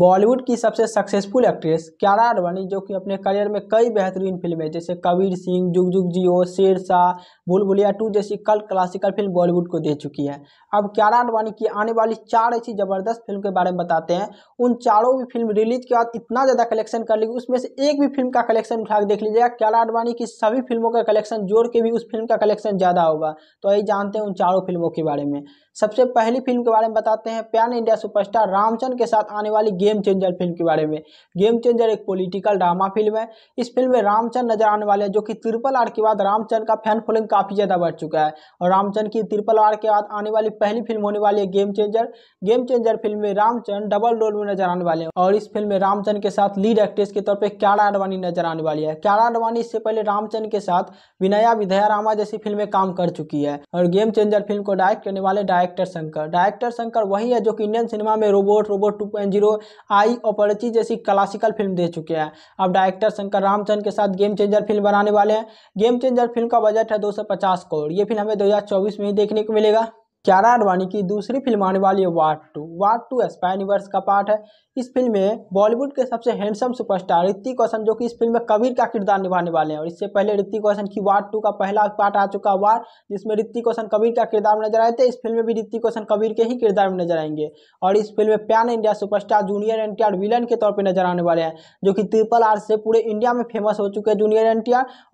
बॉलीवुड की सबसे successful actress क्यारा अडवाणी जो कि अपने करियर में कई बेहतरीन फिल्में जैसे कबीर सिंह जुग जुग जियो शेर शाह बुलबुलिया टू जैसी कल क्लासिकल फिल्म बॉलीवुड को दे चुकी है अब क्यारा अडवाणी की आने वाली चार ऐसी जबरदस्त फिल्म के बारे में बताते हैं उन चारों भी फिल्म रिलीज के बाद इतना ज़्यादा कलेक्शन कर लेगी उसमें से एक भी फिल्म का कलेक्शन उठा देख लीजिएगा क्यारा अडवाणी की सभी फिल्मों का कलेक्शन जोड़ के भी उस फिल्म का कलेक्शन ज़्यादा होगा तो यही जानते हैं उन चारों फिल्मों के बारे में सबसे पहली फिल्म के बारे में बताते हैं प्यान इंडिया सुपरस्टार रामचंद के साथ आने वाली गेम चेंजर फिल्म के बारे में गेम चेंजर एक पॉलिटिकल ड्रामा फिल्म है इस फिल्म में रामचंद नजर आने वाले हैं जो कि त्रिपल आर के बाद रामचंद का फैन फॉलोइंग काफ़ी ज़्यादा बढ़ चुका है और रामचंद की त्रिपल आर के बाद आने वाली पहली फिल्म होने वाली है game changer game changer film में रामचंद्र डबल रोल में नजर आने वाले हैं और इस फिल्म में रामचंद के साथ लीड एक्ट्रेस के तौर पर क्यारा अडवाणी नजर आने वाली है क्यारा अडवाणी इससे पहले रामचंद के साथ विनया विधया रामा जैसी में काम कर चुकी है और गेम चेंजर फिल्म को डायरेक्ट करने वाले direct director Shankar director Shankar वही है जो कि इंडियन सिनेमा में robot robot two point zero I ओपरची जैसी क्लासिकल फिल्म दे चुके हैं अब डायरेक्टर शंकर रामचंद के साथ गेम चेंजर फिल्म बनाने वाले हैं गेम चेंजर फिल्म का बजट है दो करोड़ ये फिल्म हमें दो में ही देखने को मिलेगा क्यारा आडवाणी की दूसरी फिल्म आने वाली है war two war two spyverse का पार्ट है इस फिल्म में बॉलीवुड के सबसे हैंडसम सुपरस्टार ऋतिक रोशन जो कि इस फिल्म में कबीर का किरदार निभाने वाले हैं और इससे पहले ऋतिक रोशन की वार्ड टू का पहला पार्ट आ चुका वार जिसमें ऋतिक रोशन कबीर का किरदार में नजर आए थे इस फिल्म में भी ऋतिक रोशन कबीर के ही किरदार में नजर आएंगे और इस फिल्म में pan India superstar junior N villain के तौर पर नजर आने वाले हैं जो कि ट्रिपल आर से पूरे इंडिया में फेमस हो चुके हैं जूनियर एन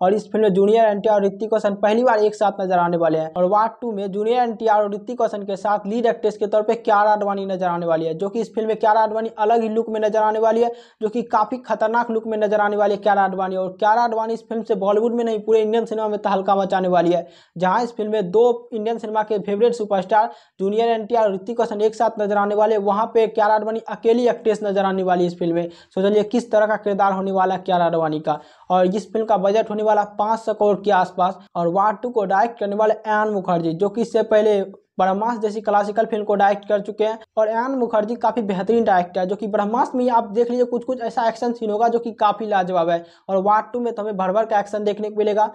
और इस फिल्म में जूनियर एन और ऋतिक रोशन पहली बार एक साथ नजर आने वाले हैं और वार्ड टू में जूनियर एन और ऋतिक रोशन के साथ लीड एक्ट्रेस के तौर पे क्यारा आडवाणी नजर आने वाली है जो कि इस फिल्म में क्यारा आडवाणी अलग ही लुक में नजर आने वाली है जो कि काफ़ी खतरनाक लुक में नजर आने वाली है क्यारा आडवाणी और क्यारा आडवाणी इस फिल्म से बॉलीवुड में नहीं पूरे इंडियन सिनेमा में तहलका मचाने वाली है जहां इस फिल्म में दो इंडियन सिनेमा के फेवरेट सुपरस्टार जूनियर एन और ऋतिक रोशन एक साथ नजर आने वाले वहां पर क्यारा आडवाणी अकेली एक्ट्रेस नजर आने वाली इस फिल्म में सो चलिए किस तरह का किरदार होने वाला है क्यारा आडवाणी का और इस फिल्म का बजट होने वाला पांच सौ करोड़ के आसपास और वार टू को डायरेक्ट करने वाले एन मुखर्जी जो कि इससे पहले ब्रह्मास जैसी क्लासिकल फिल्म को डायरेक्ट कर चुके हैं और एन मुखर्जी काफ़ी बेहतरीन डायरेक्टर है जो कि ब्रह्मास में आप देख लीजिए कुछ कुछ ऐसा एक्शन सीन होगा जो कि काफ़ी लाजवाब है और वार्ड टू में तो हमें भर भर का एक्शन देखने को मिलेगा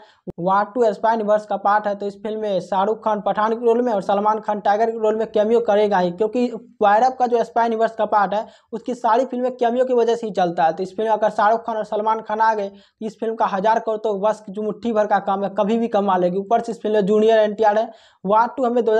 वार्ड टू स्पाइन वर्स का पार्ट है तो इस फिल्म में शाहरुख खान पठान के रोल में और सलमान खान टाइगर के रोल में कैमियो करेगा ही क्योंकि वायरअप का जो स्पाइन का पार्ट है उसकी सारी फिल्में कैमियो की वजह से ही चलता है तो इस फिल्म अगर शाहरुख खान और सलमान खान आ गए तो इस फिल्म का हज़ार करोड़ तो बस जो मुट्ठी भर का काम है कभी भी कमा लेगी ऊपर से इस फिल्म में जूनियर एन है वार्ड टू हमें दो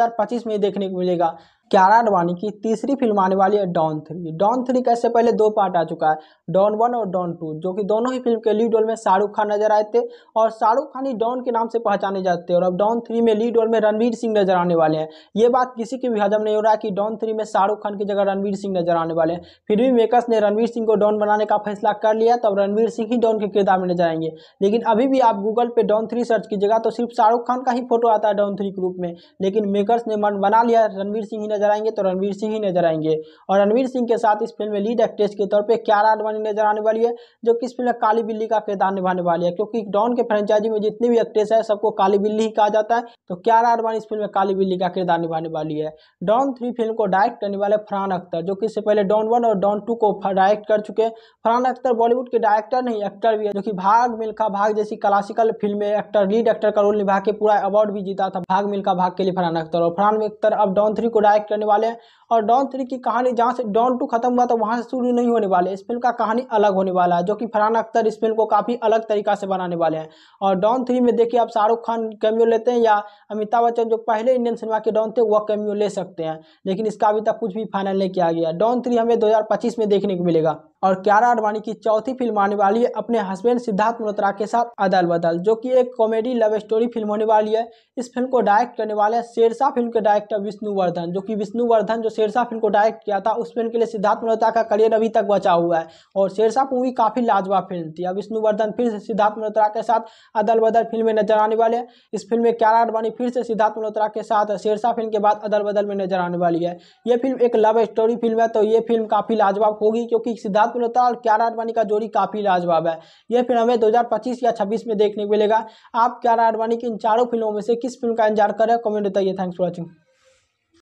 में देखने को मिलेगा क्यारा अडवाणी की तीसरी फिल्म आने वाली है डॉन थ्री डॉन थ्री कैसे पहले दो पार्ट आ चुका है डॉन वन और डॉन टू जो कि दोनों ही फिल्म के लीड रोल में शाहरुख खान नजर आए थे और शाहरुख खान ही डॉन के नाम से पहचाने जाते हैं और अब डॉन थ्री में लीड रोल में रणवीर सिंह नजर आने वाले हैं ये बात किसी की भी हजम नहीं हो रहा है कि डॉन थ्री में शाहरुख खान की जगह रणवीर सिंह नजर आने वाले हैं फिर भी मेकर्स ने रणवीर सिंह को डॉन बनाने का फैसला कर लिया तब रणवीर सिंह ही डॉन के किरदार में नजर आएंगे लेकिन अभी भी आप गूगल पर डॉन थ्री सर्च कीजिएगा तो सिर्फ शाहरुख खान का ही फोटो आता है डॉन थ्री के रूप में लेकिन मेकर्स ने मन बना लिया रणवीर सिंह नजर आएंगे तो रणवीर सिंह ही नजर आएंगे और रणवीर सिंह के साथ इस फिल्म में लीड एक्ट्रेस के तौर पर क्यारा आडवाणी नजर आने वाली है जो कि इस फिल्म में काली बिल्ली का किरदार निभाने वाली है क्योंकि डॉन के फ्रेंचाइजी में जितनी भी एक्ट्रेस है सबको काली बिल्ली ही कहा जाता है तो क्यारा आडवाणी इस फिल्म में काली बिल्ली का किरदार निभाने वाली है डॉन थ्री फिल्म को डायरेक्ट करने वाले फरहान अख्तर जो कि इससे पहले डॉन वन और डॉन टू को डायरेक्ट कर चुके हैं फरहान अख्तर बॉलीवुड के डायरेक्टर नहीं एक्टर भी है जो कि भाग मिल्खा भाग जैसी क्लासिकल फिल्म में एक्टर लीड एक्टर का रोल निभा के पूरा अवार्ड भी जीता था भाग मिल्खा भाग के लिए फरहान अख्तर और फरहान अख्तर अब डॉन थ्री को डायरेक्ट बात करने वाले हैं और डॉन थ्री की कहानी जहाँ से डॉन टू खत्म हुआ था वहाँ से शुरू नहीं होने वाले इस फिल्म का कहानी अलग होने वाला है जो कि फरहान अख्तर इस फिल्म को काफ़ी अलग तरीका से बनाने वाले हैं और डॉन थ्री में देखिए आप शाहरुख खान कैम्यू लेते हैं या अमिताभ बच्चन जो पहले इंडियन सिनेमा के डॉन थे वह कैम्यू ले सकते हैं लेकिन इसका अभी तक कुछ भी फाइनल नहीं किया गया डॉन थ्री हमें दो में देखने को मिलेगा और क्यारा अडवाणी की चौथी फिल्म आने वाली है अपने हस्बैंड सिद्धार्थ मल्होत्रा के साथ अदल बदल जो कि एक कॉमेडी लव स्टोरी फिल्म होने वाली है इस फिल्म को डायरेक्ट करने वाले शेरशाह फिल्म के डायरेक्टर विष्णुवर्धन जो कि विष्णुवर्धन जो शेरशाह फिल्म को डायरेक्ट किया था उस फिल्म के लिए सिद्धार्थ मल्होत्रा का करियर अभी तक बचा हुआ है और शेरशाह मूवी काफ़ी लाजवाब फिल्म थी अब विष्णुवर्धन फिर से सिद्धार्थ मल्होत्रा के साथ अदल बदल फिल्म में नजर आने वाले हैं इस फिल्म में क्यारा अडवाणी फिर से सिद्धार्थ मल्होत्रा के साथ शेरशाह फिल्म के बाद अदल बदल में नजर आने वाली है ये फिल्म एक लव स्टोरी फिल्म है तो ये फिल्म काफ़ी लाजवाब होगी क्योंकि सिद्धार्थ आकुलता और क्यारा आडवाणी का जोड़ी काफ़ी लाजवाब है यह फिल्म हमें 2025 या 26 में देखने को मिलेगा आप क्यारा आडवाणी की इन चारों फिल्मों में से किस फिल्म का इंतजार करें कमेंट बताइए थैंक्स फॉर वॉचिंग